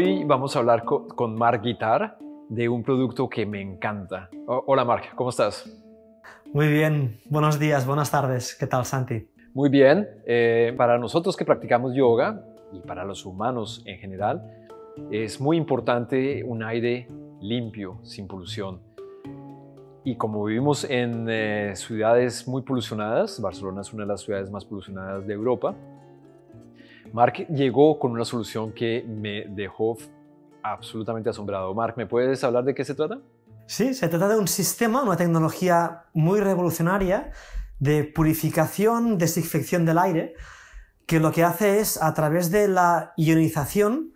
Hoy vamos a hablar con, Mark Guitar de un producto que me encanta. hola Mark, ¿cómo estás? Muy bien, buenos días, buenas tardes. ¿Qué tal Santi? Muy bien. Eh, para nosotros que practicamos yoga y para los humanos en general, es muy importante un aire limpio, sin polución. Y como vivimos en eh, ciudades muy polucionadas, Barcelona es una de las ciudades más polucionadas de Europa, Mark llegó con una solución que me dejó absolutamente asombrado. Mark, ¿me puedes hablar de qué se trata? Sí, se trata de un sistema, una tecnología muy revolucionaria de purificación, desinfección del aire, que lo que hace es, a través de la ionización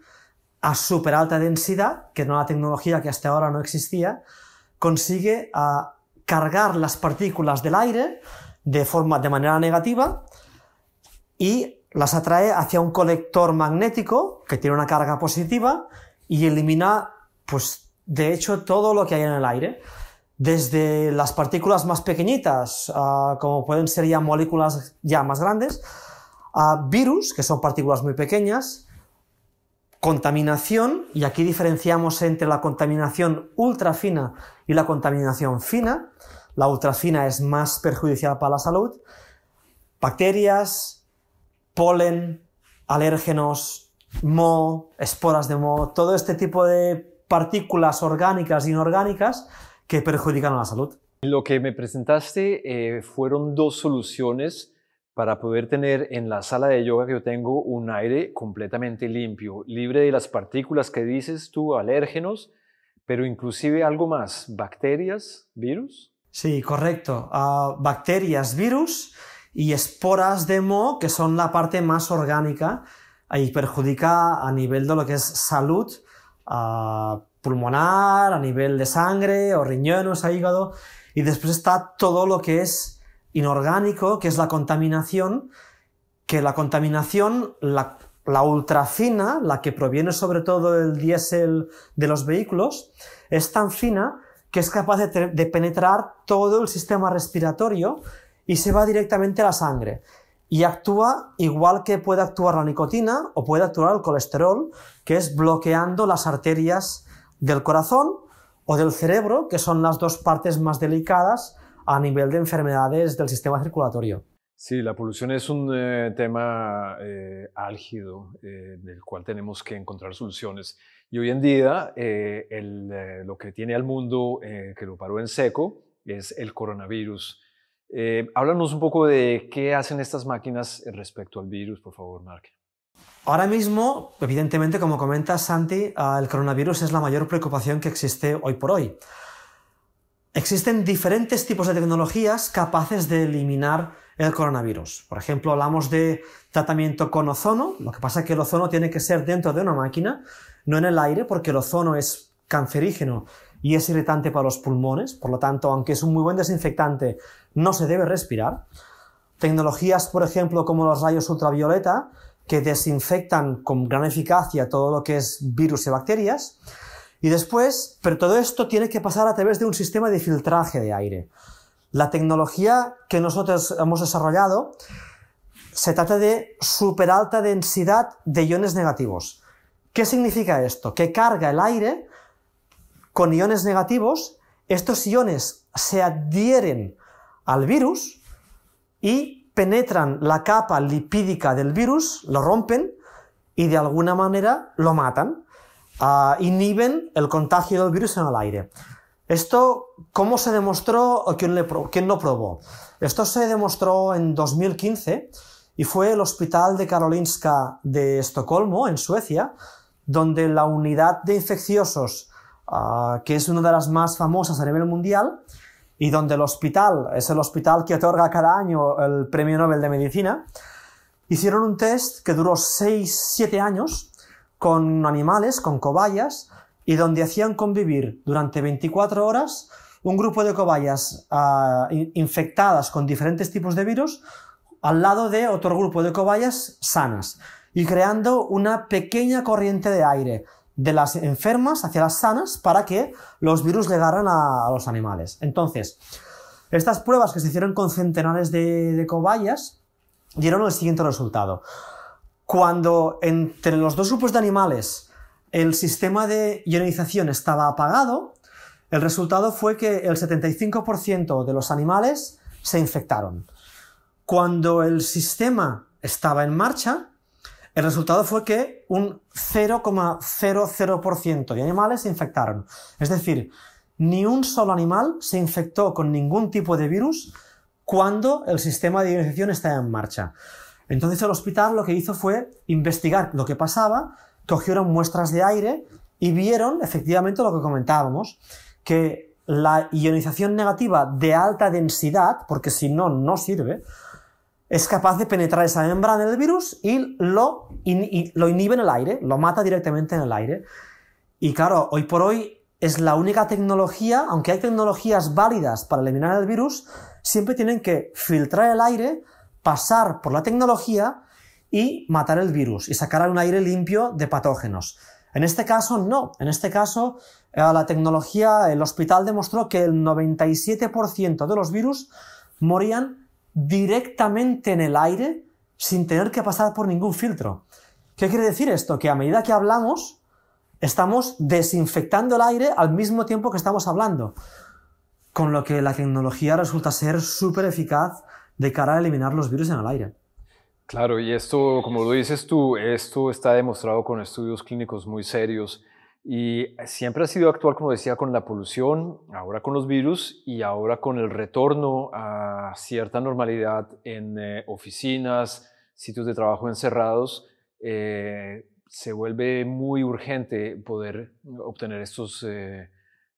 a súper alta densidad, que era una tecnología que hasta ahora no existía, consigue a ah, cargar las partículas del aire de, forma, de manera negativa y las atrae hacia un colector magnético que tiene una carga positiva y elimina, pues, de hecho, todo lo que hay en el aire. Desde las partículas más pequeñitas, ah, como pueden ser ya moléculas ya más grandes, a virus, que son partículas muy pequeñas, contaminación, y aquí diferenciamos entre la contaminación ultrafina y la contaminación fina. La ultrafina es más perjudicial para la salud. Bacterias, polen, alérgenos, moho, esporas de moho, todo este tipo de partículas orgánicas e inorgánicas que perjudican a la salud. Lo que me presentaste eh, fueron dos soluciones para poder tener en la sala de yoga que yo tengo un aire completamente limpio, libre de las partículas que dices tú, alérgenos, pero inclusive algo más, bacterias, virus. Sí, correcto. Ah, bacterias, virus y esporas de moho, que son la parte más orgánica y perjudica a nivel de lo que es salud pulmonar, a nivel de sangre o riñones, a hígado. Y después está todo lo que es inorgánico, que es la contaminación, que la contaminación, la, la ultrafina, la que proviene sobre todo del diésel de los vehículos, es tan fina que es capaz de, de penetrar todo el sistema respiratorio y se va directamente a la sangre. Y actúa igual que puede actuar la nicotina o puede actuar el colesterol, que es bloqueando las arterias del corazón o del cerebro, que son las dos partes más delicadas a nivel de enfermedades del sistema circulatorio. Sí, la polución es un eh, tema eh, álgido eh, del cual tenemos que encontrar soluciones. Y hoy en día lo que tiene al mundo que lo paró en seco es el coronavirus. Eh, háblanos un poco de qué hacen estas máquinas eh, respecto al virus, por favor, Mark. Ahora mismo, evidentemente, como comenta Santi, ah, el coronavirus es la mayor preocupación que existe hoy por hoy. Existen diferentes tipos de tecnologías capaces de eliminar el coronavirus. Por ejemplo, hablamos de tratamiento con ozono. Lo que pasa es que el ozono tiene que ser dentro de una máquina, no en el aire, porque el ozono es cancerígeno y es irritante para los pulmones. Por lo tanto, aunque es un muy buen desinfectante, no se debe respirar. Tecnologías, por ejemplo, como los rayos ultravioleta, que desinfectan con gran eficacia todo lo que es virus y bacterias. Y después, pero todo esto tiene que pasar a través de un sistema de filtraje de aire. La tecnología que nosotros hemos desarrollado se trata de alta densidad de iones negativos. ¿Qué significa esto? Que carga el aire con iones negativos, estos iones se adhieren al virus y penetran la capa lipídica del virus, lo rompen y de alguna manera lo matan. Ah, inhiben el contagio del virus en el aire. Esto, ¿cómo se demostró o quién, lo probó? Esto se demostró en 2015 y fue el Hospital de Karolinska de Estocolmo, en Suecia, donde la unidad de infecciosos, ah, que es una de las más famosas a nivel mundial, y donde el hospital es el hospital que otorga cada año el Premio Nobel de Medicina, hicieron un test que duró 6-7 años con animales, con cobayas, y donde hacían convivir durante 24 horas un grupo de cobayas ah, infectadas con diferentes tipos de virus al lado de otro grupo de cobayas sanas y creando una pequeña corriente de aire de las enfermas hacia las sanas para que los virus llegaran a, a los animales. Entonces, estas pruebas que se hicieron con centenares de, de cobayas dieron el siguiente resultado. Cuando entre los dos grupos de animales el sistema de ionización estaba apagado, el resultado fue que el 75% de los animales se infectaron. Cuando el sistema estaba en marcha, el resultado fue que un 0,00% de animales se infectaron. Es decir, ni un solo animal se infectó con ningún tipo de virus cuando el sistema de ionización estaba en marcha. Entonces el hospital lo que hizo fue investigar lo que pasaba, cogieron muestras de aire y vieron efectivamente lo que comentábamos, que la ionización negativa de alta densidad, porque si no, no sirve, es capaz de penetrar esa membrana del virus y lo, lo inhibe en el aire, lo mata directamente en el aire. Y claro, hoy por hoy es la única tecnología, aunque hay tecnologías válidas para eliminar el virus, siempre tienen que filtrar el aire, pasar por la tecnología y matar el virus y sacar un aire limpio de patógenos. En este caso no, en este caso eh, la tecnología, el hospital demostró que el 97% de los virus morían directamente en el aire sin tener que pasar por ningún filtro. ¿Qué quiere decir esto? Que a medida que hablamos, estamos desinfectando el aire al mismo tiempo que estamos hablando. Con lo que la tecnología resulta ser súper eficaz de cara a eliminar los virus en el aire. Claro, y esto, como lo dices tú, esto está demostrado con estudios clínicos muy serios y siempre ha sido actual, como decía, con la polución, ahora con los virus y ahora con el retorno a cierta normalidad en eh, oficinas, sitios de trabajo encerrados, eh, se vuelve muy urgente poder obtener estos, eh,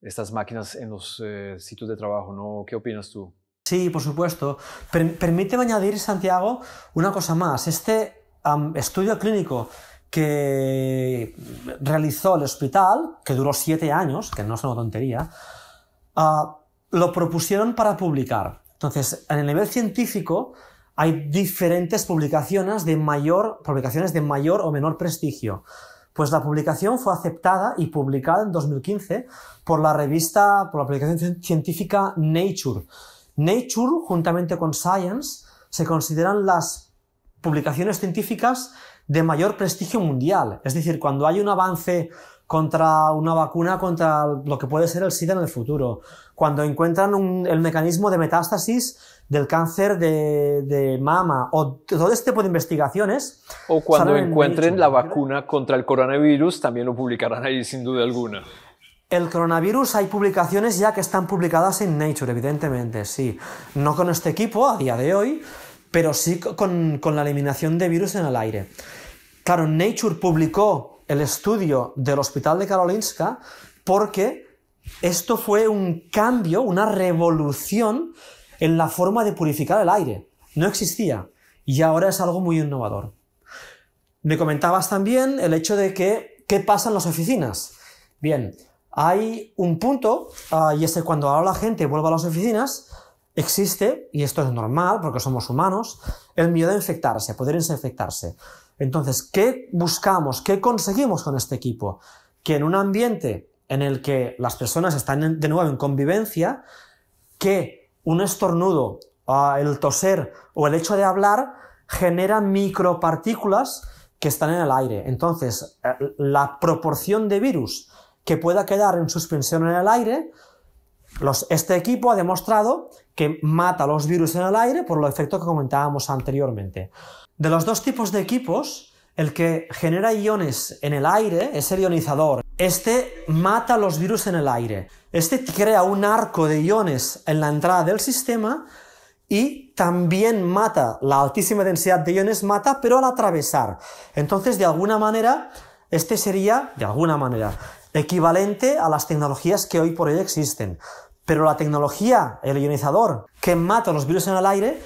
estas máquinas en los sitios de trabajo. ¿no? ¿Qué opinas tú? Sí, por supuesto. permíteme añadir, Santiago, una cosa más. Este estudio clínico que realizó el hospital, que duró siete años, que no es una tontería, ah, lo propusieron para publicar. Entonces, en el nivel científico hay diferentes publicaciones de mayor, publicaciones de mayor o menor prestigio. Pues la publicación fue aceptada y publicada en 2015 por la revista, por la publicación científica Nature. Nature, juntamente con Science, se consideran las publicaciones científicas de mayor prestigio mundial. Es decir, cuando hay un avance contra una vacuna contra lo que puede ser el SIDA en el futuro, cuando encuentran el mecanismo de metástasis del cáncer de, mama o todo este tipo de investigaciones. O cuando encuentren la vacuna contra el coronavirus, también lo publicarán ahí sin duda alguna. El coronavirus hay publicaciones ya que están publicadas en Nature, evidentemente, sí. No con este equipo a día de hoy, pero sí con, la eliminación de virus en el aire. Claro, Nature publicó el estudio del Hospital de Karolinska porque esto fue un cambio, una revolución en la forma de purificar el aire. No existía y ahora es algo muy innovador. Me comentabas también el hecho de que, ¿qué pasa en las oficinas? Bien, hay un punto, ah, y es que cuando ahora la gente vuelve a las oficinas, Existe, y esto es normal porque somos humanos, el miedo a infectarse, poder infectarse. Entonces, ¿qué buscamos? ¿Qué conseguimos con este equipo? Que en un ambiente en el que las personas están de nuevo en convivencia, que un estornudo, ah, el toser o el hecho de hablar genera micropartículas que están en el aire. Entonces, eh, la proporción de virus que pueda quedar en suspensión en el aire este equipo ha demostrado que mata los virus en el aire por el efecto que comentábamos anteriormente. De los dos tipos de equipos, el que genera iones en el aire es el ionizador. Este mata los virus en el aire. Este crea un arco de iones en la entrada del sistema y también mata la altísima densidad de iones, mata, pero al atravesar. Entonces, de alguna manera, este sería, de alguna manera, equivalente a las tecnologías que hoy por hoy existen. Pero la tecnología, el ionizador, que mata los virus en el aire,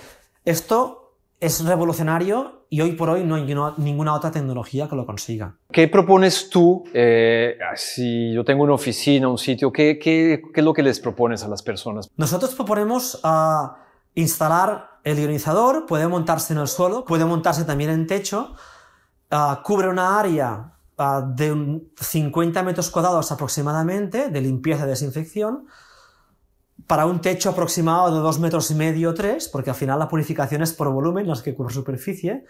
esto es revolucionario y hoy por hoy no hay ninguna otra tecnología que lo consiga. ¿Qué propones tú eh, si yo tengo una oficina, un sitio? ¿qué, es lo que les propones a las personas? Nosotros proponemos a ah, instalar el ionizador, puede montarse en el suelo, puede montarse también en techo, ah, cubre una área ah, de 50 metros cuadrados aproximadamente de limpieza y desinfección para un techo aproximado de dos metros y medio o 3, porque al final la purificación es por volumen, las que cubre superficie,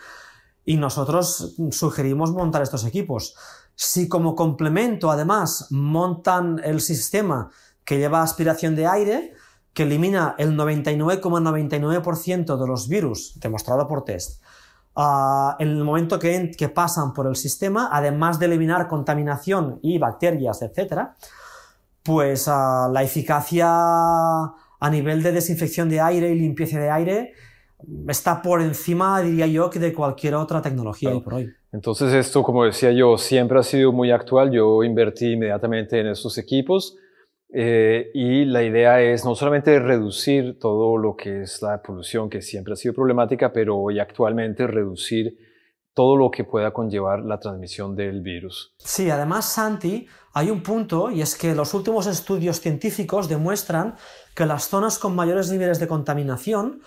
y nosotros sugerimos montar estos equipos. Si como complemento, además, montan el sistema que lleva aspiración de aire, que elimina el 99,99% de los virus, demostrado por test, ah, en el momento que, que, pasan por el sistema, además de eliminar contaminación y bacterias, etc., pues la eficacia a nivel de desinfección de aire y limpieza de aire está por encima, diría yo, que de cualquier otra tecnología Entonces esto, como decía yo, siempre ha sido muy actual. Yo invertí inmediatamente en estos equipos eh, y la idea es no solamente reducir todo lo que es la polución, que siempre ha sido problemática, pero hoy actualmente reducir todo lo que pueda conllevar la transmisión del virus. Sí, además, Santi, hay un punto y es que los últimos estudios científicos demuestran que las zonas con mayores niveles de contaminación,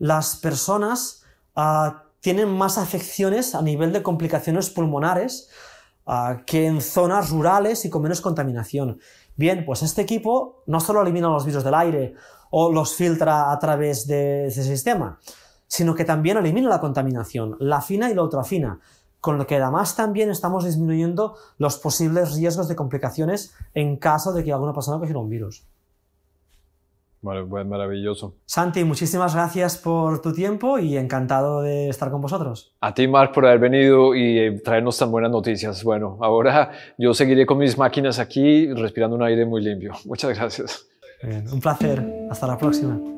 las personas ah, tienen más afecciones a nivel de complicaciones pulmonares ah, que en zonas rurales y con menos contaminación. Bien, pues este equipo no solo elimina los virus del aire o los filtra a través de ese sistema, sino que también elimina la contaminación, la fina y la ultrafina, con lo que además también estamos disminuyendo los posibles riesgos de complicaciones en caso de que alguna persona cogiera un virus. Vale, pues maravilloso. Santi, muchísimas gracias por tu tiempo y encantado de estar con vosotros. A ti, Marc, por haber venido y eh, traernos tan buenas noticias. Bueno, ahora yo seguiré con mis máquinas aquí respirando un aire muy limpio. Muchas gracias. un placer. Hasta la próxima.